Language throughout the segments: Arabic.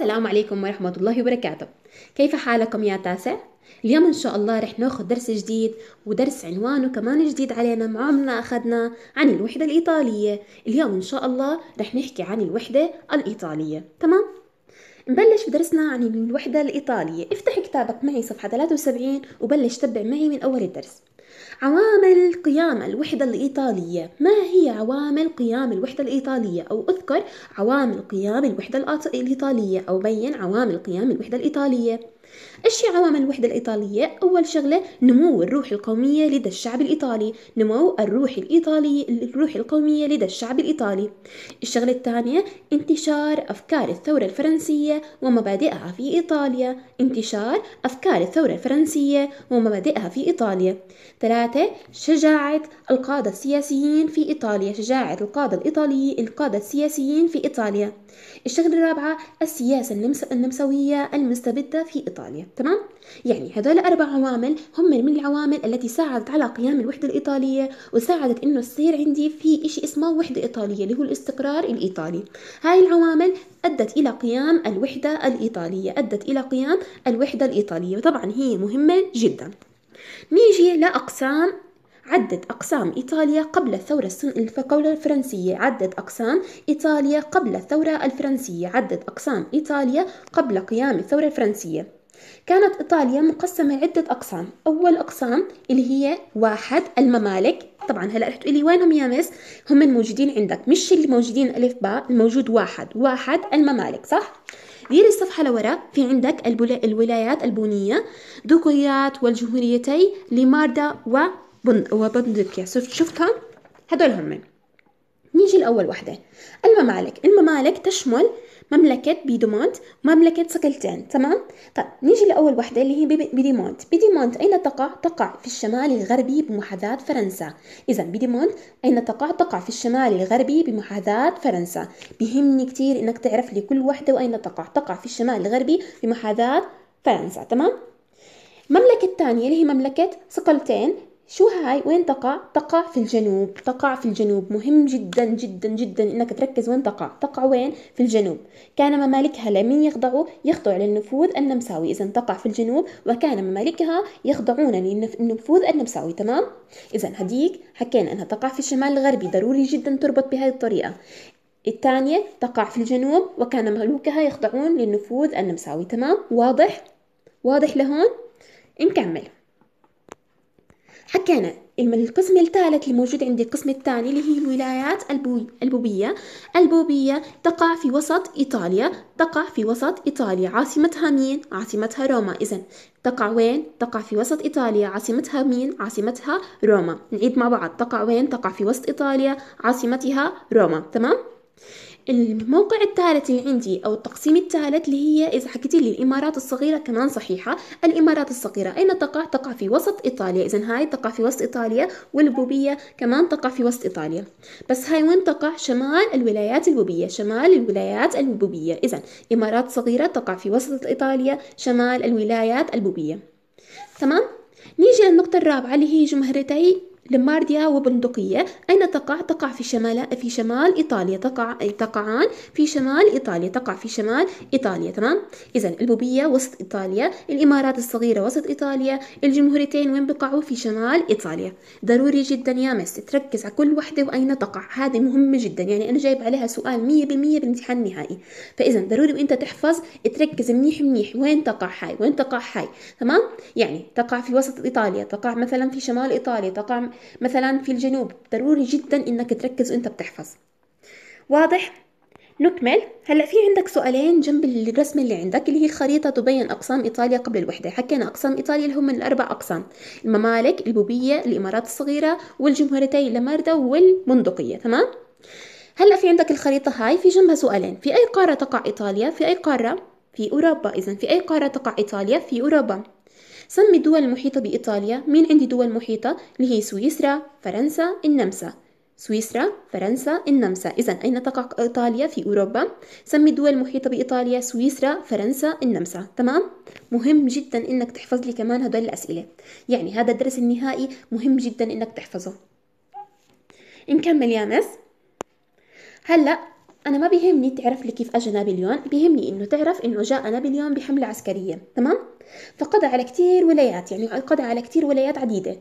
السلام عليكم ورحمة الله وبركاته كيف حالكم يا تاسع؟ اليوم إن شاء الله رح ناخذ درس جديد ودرس عنوانه كمان جديد علينا مع عمرنا أخذنا عن الوحدة الإيطالية اليوم إن شاء الله رح نحكي عن الوحدة الإيطالية تمام؟ نبلش بدرسنا عن الوحدة الإيطالية افتح كتابك معي صفحة 73 وبلش تبع معي من أول الدرس عوامل قيام الوحدة الإيطالية ما هي عوامل قيام الوحدة الإيطالية أو أذكر عوامل قيام الوحدة الإيطالية أو بين عوامل قيام الوحدة الإيطالية أشي عوامل الوحدة الإيطالية أول شغلة نمو الروح القومية لدى الشعب الإيطالي نمو الروح الإيطالي الروح القومية لدى الشعب الإيطالي الشغلة الثانية انتشار أفكار الثورة الفرنسية ومبادئها في إيطاليا انتشار أفكار الثورة الفرنسية ومبادئها في إيطاليا ثلاثة شجاعة القادة السياسيين في إيطاليا شجاعة القادة الإيطالي القادة السياسيين في إيطاليا الشغلة الرابعة السياسة النمساوية المستبدة في إيطاليا إيطاليا تمام؟ يعني هذول أربع عوامل هم من العوامل التي ساعدت على قيام الوحدة الإيطالية وساعدت إنه يصير عندي في إشي اسمه وحدة إيطالية اللي هو الاستقرار الإيطالي هاي العوامل أدت إلى قيام الوحدة الإيطالية أدت إلى قيام الوحدة الإيطالية وطبعا هي مهمة جدا نيجي لأقسام عدة أقسام إيطاليا قبل الثورة الفرنسية عدة أقسام إيطاليا قبل الثورة الفرنسية عدة أقسام إيطاليا قبل قيام الثورة الفرنسية كانت إيطاليا مقسمة عدة أقسام أول أقسام اللي هي واحد الممالك طبعا هلا رح تقولي وينهم يا مس هم الموجودين عندك مش اللي موجودين ألف باء الموجود واحد واحد الممالك صح دير الصفحة لورا في عندك الولايات البونية دوكريات والجمهوريتي لماردا وبندقية شفتها هدول هم نيجي لأول وحدة الممالك الممالك تشمل مملكة بديماند ومملكة سكلتان تمام طيب نيجي لأول وحدة اللي هي بديماند بديماند أين تقع؟ تقع في الشمال الغربي بمحاذاة فرنسا إذا بديماند أين تقع؟ تقع في الشمال الغربي بمحاذاة فرنسا بهمني كتير إنك تعرف لي كل وحدة وأين تقع تقع في الشمال الغربي بمحاذاة فرنسا تمام مملكة الثانية اللي هي مملكة سقلتين شو هاي وين تقع تقع في الجنوب تقع في الجنوب مهم جدا جدا جدا انك تركز وين تقع تقع وين في الجنوب كان ممالكها لمن يخضعوا يخضعوا للنفوذ النمساوي اذا تقع في الجنوب وكان ممالكها يخضعون للنفوذ النمساوي تمام اذا هديك حكينا انها تقع في الشمال الغربي ضروري جدا تربط بهذه الطريقه الثانية تقع في الجنوب وكان ملوكها يخضعون للنفوذ النمساوي تمام واضح واضح لهون نكمل حكينا القسم الثالث اللي موجود عندي القسم الثاني اللي هي الولايات البوبية البوبية تقع في وسط إيطاليا تقع في وسط إيطاليا عاصمتها مين؟ عاصمتها روما إذا تقع وين؟ تقع في وسط إيطاليا عاصمتها مين؟ عاصمتها روما نعيد مع بعض تقع وين؟ تقع في وسط إيطاليا عاصمتها روما تمام؟ الموقع الثالث اللي عندي او التقسيم الثالث اللي هي اذا حكيتي لي الامارات الصغيره كمان صحيحه الامارات الصغيره اين تقع تقع في وسط ايطاليا اذا هاي تقع في وسط ايطاليا والبوبيه كمان تقع في وسط ايطاليا بس هاي وين تقع شمال الولايات البوبيه شمال الولايات البوبيه اذا امارات صغيره تقع في وسط ايطاليا شمال الولايات البوبيه تمام نيجي للنقطة الرابعة اللي هي جمهورتي لمارديا وبندقية أين تقع؟ تقع في شمال في شمال إيطاليا تقع تقعان في شمال إيطاليا تقع في شمال إيطاليا تمام إذا البوبية وسط إيطاليا الإمارات الصغيرة وسط إيطاليا الجمهوريتين وين بقعوا في شمال إيطاليا ضروري جدا يا مس تركز على كل وحدة وأين تقع هذه مهمة جدا يعني أنا جايب عليها سؤال 100% بالامتحان النهائي فإذا ضروري وأنت تحفظ تركز منيح منيح وين تقع هاي وين تقع هاي تمام يعني تقع في وسط إيطاليا تقع مثلا في شمال إيطاليا تقع مثلا في الجنوب ضروري جدا انك تركز وانت بتحفظ واضح نكمل هلا في عندك سؤالين جنب الرسمه اللي عندك اللي هي الخريطه تبين اقسام ايطاليا قبل الوحده حكينا اقسام ايطاليا اللي هم الاربع اقسام الممالك البوبيه الامارات الصغيره والجمهوريتي لماردا والبندقيه تمام هلا في عندك الخريطه هاي في جنبها سؤالين في اي قاره تقع ايطاليا في اي قاره في اوروبا اذا في اي قاره تقع ايطاليا في اوروبا سمي الدول المحيطة بإيطاليا مين عندي دول محيطة اللي هي سويسرا فرنسا النمسا سويسرا فرنسا النمسا إذا أين تقع إيطاليا في أوروبا؟ سمي الدول المحيطة بإيطاليا سويسرا فرنسا النمسا تمام؟ مهم جدا إنك تحفظ لي كمان هدول الأسئلة يعني هذا الدرس النهائي مهم جدا إنك تحفظه نكمل يا مس هلأ انا ما بيهمني تعرف لي كيف اجى نابليون بيهمني انه تعرف انه جاء نابليون بحمله عسكريه تمام فقضى على كتير ولايات يعني قضى على كتير ولايات عديده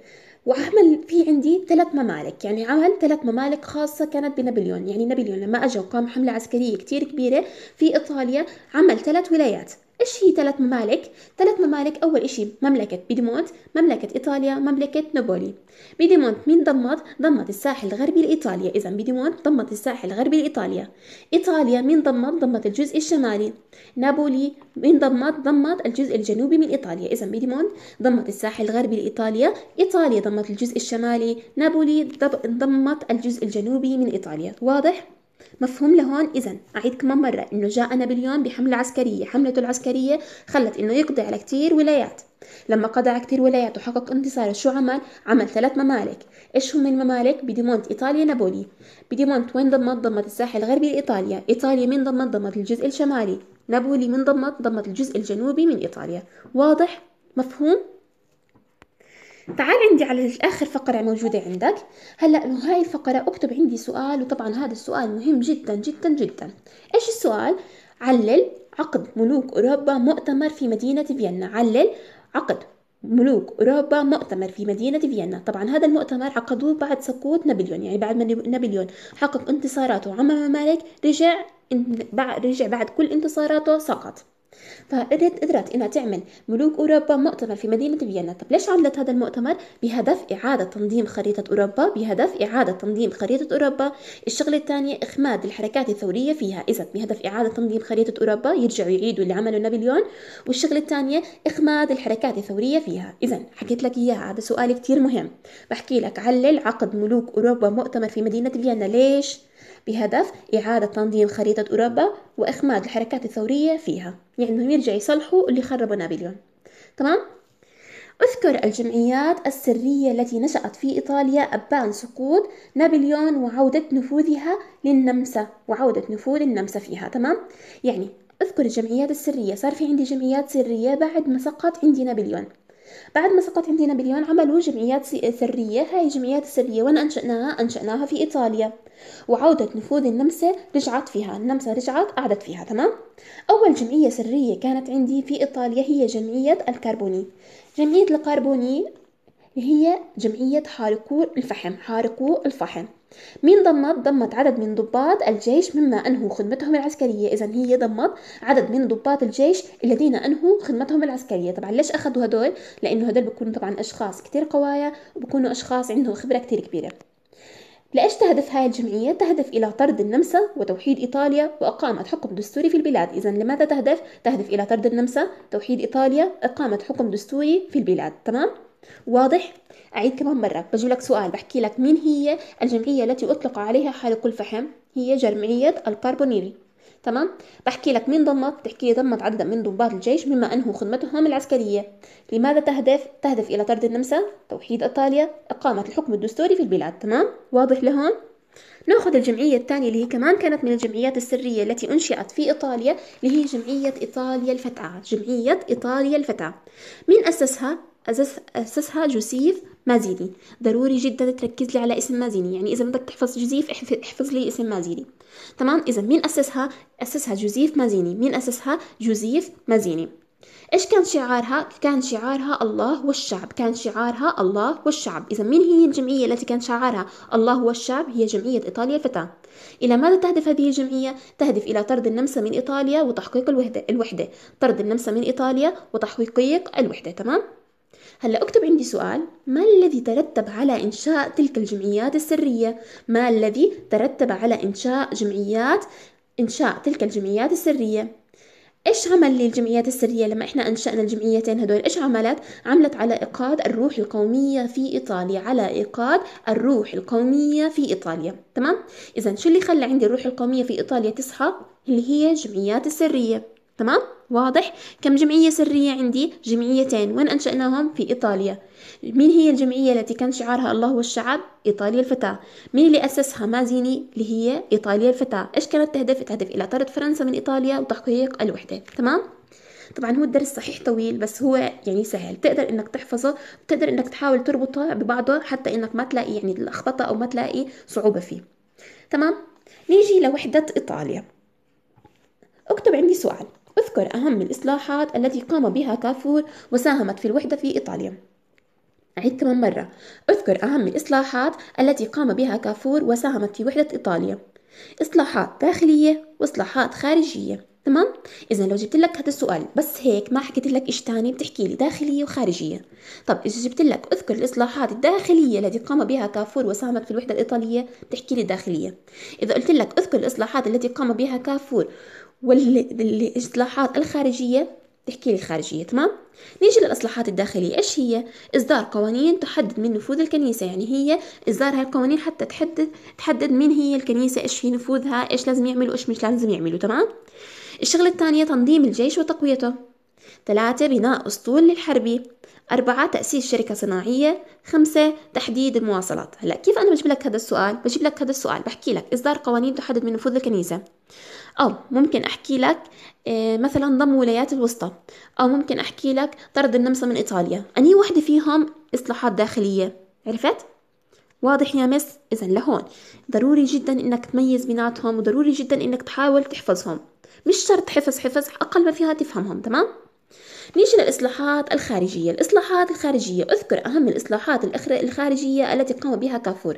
وعمل في عندي ثلاث ممالك يعني عمل ثلاث ممالك خاصة كانت بنابليون يعني نابليون لما أجا وقام حملة عسكرية كتير كبيرة في إيطاليا عمل ثلاث ولايات ايش هي ثلاث ممالك ثلاث ممالك اول إشي مملكه بيدمونت مملكه ايطاليا مملكه نابولي بيدمونت مين ضمت ضمت الساحل الغربي لايطاليا اذا بيدمونت ضمت الساحل الغربي لايطاليا ايطاليا مين ضمت ضمت الجزء الشمالي نابولي مين ضمت ضمت الجزء الجنوبي من ايطاليا اذا بيدمونت ضمت الساحل الغربي لايطاليا ايطاليا ضمت الجزء الشمالي نابولي ضمت الجزء الجنوبي من ايطاليا واضح مفهوم لهون إذا أعيد كمان مرة إنه جاء نابليون بحملة عسكرية حملته العسكرية خلت إنه يقضي على كتير ولايات لما قضى على كتير ولايات وحقق انتصاره شو عمل؟ عمل ثلاث ممالك إيش هم الممالك؟ بديمونت إيطاليا نابولي بديمونت وين ضمت؟ ضمت الساحل الغربي لإيطاليا إيطاليا مين ضمت؟ ضمت الجزء الشمالي نابولي من ضمت؟ ضمت الجزء الجنوبي من إيطاليا واضح؟ مفهوم؟ تعال عندي على اخر فقره موجوده عندك هلا انه هاي الفقره اكتب عندي سؤال وطبعا هذا السؤال مهم جدا جدا جدا ايش السؤال علل عقد ملوك اوروبا مؤتمر في مدينه فيينا علل عقد ملوك أوروبا مؤتمر في مدينة فيينا طبعا هذا المؤتمر عقدوه بعد سقوط نابليون يعني بعد ما نابليون حقق انتصاراته عمم ممالك رجع رجع بعد كل انتصاراته سقط فقدرت قدرت انها تعمل ملوك اوروبا مؤتمر في مدينه فيينا، طب ليش عملت هذا المؤتمر؟ بهدف اعاده تنظيم خريطه اوروبا، بهدف اعاده تنظيم خريطه اوروبا، الشغله الثانيه اخماد الحركات الثوريه فيها، اذا بهدف اعاده تنظيم خريطه اوروبا يرجعوا يعيدوا اللي عمله نابليون، والشغله الثانيه اخماد الحركات الثوريه فيها، اذا حكيت لك اياها هذا سؤال كثير مهم، بحكي لك علل عقد ملوك اوروبا مؤتمر في مدينه فيينا ليش؟ بهدف إعادة تنظيم خريطة أوروبا وإخماد الحركات الثورية فيها يعني أنهم يرجعوا يصلحوا اللي خربوا نابليون تمام؟ أذكر الجمعيات السرية التي نشأت في إيطاليا أبان سقوط نابليون وعودة نفوذها للنمسا وعودة نفوذ النمسا فيها تمام؟ يعني أذكر الجمعيات السرية صار في عندي جمعيات سرية بعد ما سقط عندي نابليون بعد ما سقط عندي نابليون عملوا جمعيات سرية هاي الجمعيات السرية وين أنشأناها أنشأناها في إيطاليا وعودة نفوذ النمسا رجعت فيها النمسا رجعت قعدت فيها تمام أول جمعية سرية كانت عندي في إيطاليا هي جمعية الكربوني جمعية الكربوني هي جمعية حارقو الفحم حارقو الفحم مين ضمت؟ ضمت عدد من ضباط الجيش مما أنهوا خدمتهم العسكرية إذا هي ضمت عدد من ضباط الجيش الذين أنهوا خدمتهم العسكرية طبعا ليش أخذوا هدول؟ لأنه هدول بيكونوا طبعا أشخاص كتير قوايا وبكونوا أشخاص عندهم خبرة كتير كبيرة لإيش تهدف هاي الجمعية؟ تهدف إلى طرد النمسا وتوحيد إيطاليا وإقامة حكم دستوري في البلاد إذا لماذا تهدف؟ تهدف إلى طرد النمسا توحيد إيطاليا إقامة حكم دستوري في البلاد تمام؟ واضح؟ أعيد كمان مرة لك سؤال بحكي لك مين هي الجمعية التي أطلق عليها حالق الفحم هي جمعية الكربونيري تمام بحكي لك مين ضمت بتحكي لي ضمت عددا من ضباط الجيش مما انهوا خدمتهم العسكريه لماذا تهدف تهدف الى طرد النمسا توحيد ايطاليا اقامه الحكم الدستوري في البلاد تمام واضح لهون ناخذ الجمعية الثانية اللي هي كمان كانت من الجمعيات السرية التي أنشئت في إيطاليا اللي هي جمعية إيطاليا الفتاة، جمعية إيطاليا الفتاة. مين أسسها؟ أساس أسسها جوزيف مازيني ضروري جدا تركز لي على اسم مازيني يعني إذا بدك تحفظ جوزيف احفظ لي اسم مازيني تمام إذا مين أسسها أسسها جوزيف مازيني مين أسسها جوزيف مازيني ايش كان شعارها؟ كان شعارها الله والشعب، كان شعارها الله والشعب، إذا مين هي الجمعية التي كان شعارها الله والشعب؟ هي جمعية إيطاليا الفتاة. إلى ماذا تهدف هذه الجمعية؟ تهدف إلى طرد النمسا من إيطاليا وتحقيق الوحدة، الوحدة، طرد النمسا من إيطاليا وتحقيق الوحدة، تمام؟ هلا اكتب عندي سؤال ما الذي ترتب على إنشاء تلك الجمعيات السرية؟ ما الذي ترتب على إنشاء جمعيات إنشاء تلك الجمعيات السرية؟ ايش عمل لي الجمعيات السرية لما احنا انشأنا الجمعيتين هدول ايش عملت؟ عملت على ايقاد الروح القومية في ايطاليا، على ايقاد الروح القومية في ايطاليا، تمام؟ اذا شو اللي خلى عندي الروح القومية في ايطاليا تصحى؟ اللي هي الجمعيات السرية، تمام؟ واضح كم جمعية سرية عندي جمعيتين وين أنشأناهم في إيطاليا مين هي الجمعية التي كان شعارها الله والشعب إيطاليا الفتاة مين اللي أسسها مازيني اللي هي إيطاليا الفتاة إيش كانت تهدف تهدف إلى طرد فرنسا من إيطاليا وتحقيق الوحدة تمام طبعا هو الدرس صحيح طويل بس هو يعني سهل تقدر انك تحفظه وتقدر انك تحاول تربطه ببعضه حتى انك ما تلاقي يعني اللخبطه او ما تلاقي صعوبه فيه تمام نيجي لوحده ايطاليا اكتب عندي سؤال أذكر أهم الإصلاحات التي قام بها كافور وساهمت في الوحدة في إيطاليا أعيد كمان مرة أذكر أهم الإصلاحات التي قام بها كافور وساهمت في وحدة إيطاليا إصلاحات داخلية وإصلاحات خارجية تمام اذا لو جبت لك هذا السؤال بس هيك ما حكيت لك ايش تاني بتحكي لي داخليه وخارجيه طب اذا جبت لك اذكر الاصلاحات الداخليه التي قام بها كافور وساهمت في الوحده الايطاليه بتحكي لي داخليه اذا قلت لك اذكر الاصلاحات التي قام بها كافور والإصلاحات الخارجية تحكي لي الخارجية تمام نيجي للإصلاحات الداخلية إيش هي إصدار قوانين تحدد من نفوذ الكنيسة يعني هي إصدار هاي القوانين حتى تحدد تحدد مين هي الكنيسة إيش هي نفوذها إيش لازم يعملوا إيش مش لازم يعملوا تمام الشغلة الثانية تنظيم الجيش وتقويته ثلاثة بناء أسطول للحربي أربعة تأسيس شركة صناعية خمسة تحديد المواصلات هلا كيف أنا بجيب لك هذا السؤال بجيب لك هذا السؤال بحكي لك إصدار قوانين تحدد من نفوذ الكنيسة أو ممكن أحكي لك آه، مثلا ضم ولايات الوسطى أو ممكن أحكي لك طرد النمسا من إيطاليا أني وحدة فيهم إصلاحات داخلية عرفت؟ واضح يا مس إذا لهون ضروري جدا إنك تميز بيناتهم وضروري جدا إنك تحاول تحفظهم مش شرط حفظ حفظ أقل ما فيها تفهمهم تمام؟ نيجي للإصلاحات الخارجية الإصلاحات الخارجية أذكر أهم الإصلاحات الخارجية التي قام بها كافور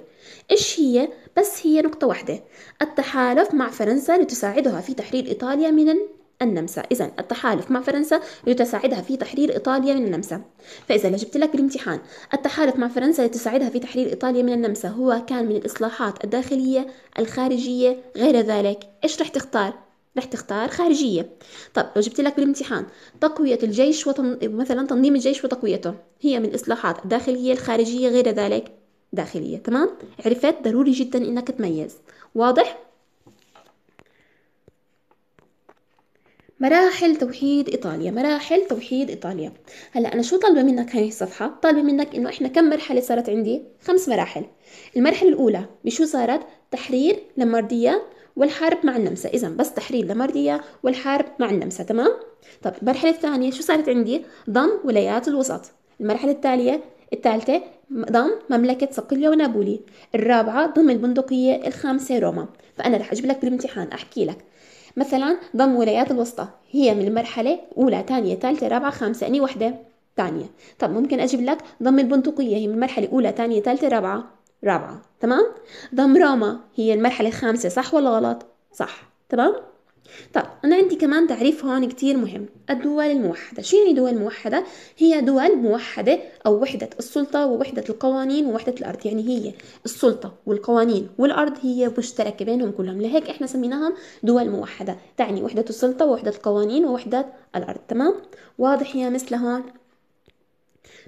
إيش هي؟ بس هي نقطة واحدة التحالف مع فرنسا لتساعدها في تحرير إيطاليا من النمسا إذا التحالف مع فرنسا لتساعدها في تحرير إيطاليا من النمسا فإذا جبت لك الامتحان التحالف مع فرنسا لتساعدها في تحرير إيطاليا من النمسا هو كان من الإصلاحات الداخلية الخارجية غير ذلك إيش رح تختار؟ راح تختار خارجية طب لو جبت لك بالامتحان تقوية الجيش وتن... مثلا تنظيم الجيش وتقويته هي من إصلاحات داخلية الخارجية غير ذلك داخلية تمام عرفت ضروري جدا إنك تميز واضح مراحل توحيد ايطاليا مراحل توحيد ايطاليا هلا انا شو طالبه منك هاي الصفحه طالبه منك انه احنا كم مرحله صارت عندي خمس مراحل المرحله الاولى بشو صارت تحرير لمبردية والحارب مع النمسا اذا بس تحرير لمردية والحارب مع النمسا تمام طب المرحله الثانيه شو صارت عندي ضم ولايات الوسط المرحله التاليه الثالثة ضم مملكة صقلية ونابولي الرابعة ضم البندقية الخامسة روما فأنا رح أجيب لك بالامتحان أحكي لك مثلا ضم ولايات الوسطى هي من المرحلة أولى ثانية ثالثة رابعة خامسة أني وحدة ثانية طب ممكن أجيب لك ضم البندقية هي من المرحلة أولى ثانية ثالثة رابعة رابعة تمام ضمرامة هي المرحلة الخامسة صح ولا غلط صح تمام طب أنا عندي كمان تعريف هون كتير مهم الدول الموحدة شو يعني دول موحدة؟ هي دول موحدة أو وحدة السلطة ووحدة القوانين ووحدة الأرض يعني هي السلطة والقوانين والأرض هي مشتركة بينهم كلهم لهيك إحنا سميناهم دول موحدة تعني وحدة السلطة ووحدة القوانين ووحدة الأرض تمام؟ واضح يا مثل هون؟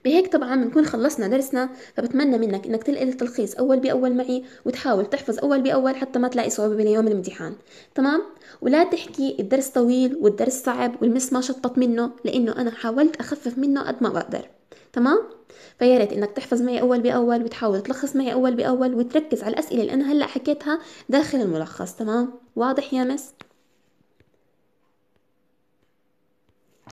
بهيك طبعا بنكون خلصنا درسنا فبتمنى منك انك تلقي التلخيص اول باول معي وتحاول تحفظ اول باول حتى ما تلاقي صعوبه بين يوم الامتحان تمام ولا تحكي الدرس طويل والدرس صعب والمس ما شطط منه لانه انا حاولت اخفف منه قد ما بقدر تمام فيا ريت انك تحفظ معي اول باول وتحاول تلخص معي اول باول وتركز على الاسئله اللي انا هلا حكيتها داخل الملخص تمام واضح يا مس